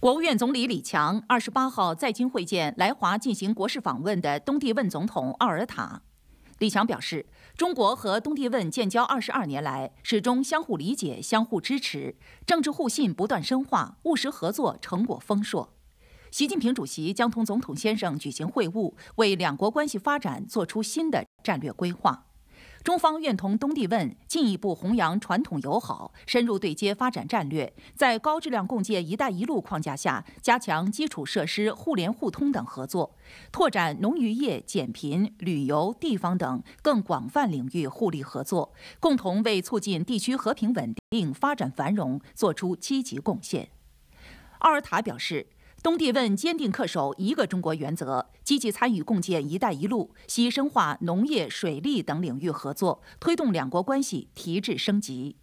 国务院总理李强二十八号在京会见来华进行国事访问的东帝汶总统奥尔塔。李强表示，中国和东帝汶建交二十二年来，始终相互理解、相互支持，政治互信不断深化，务实合作成果丰硕。习近平主席将同总统先生举行会晤，为两国关系发展作出新的战略规划。中方愿同东帝汶进一步弘扬传统友好，深入对接发展战略，在高质量共建“一带一路”框架下，加强基础设施互联互通等合作，拓展农渔业、减贫、旅游、地方等更广泛领域互利合作，共同为促进地区和平稳定、发展繁荣作出积极贡献。奥尔塔表示。东帝汶坚定恪守一个中国原则，积极参与共建“一带一路”，西深化农业、水利等领域合作，推动两国关系提质升级。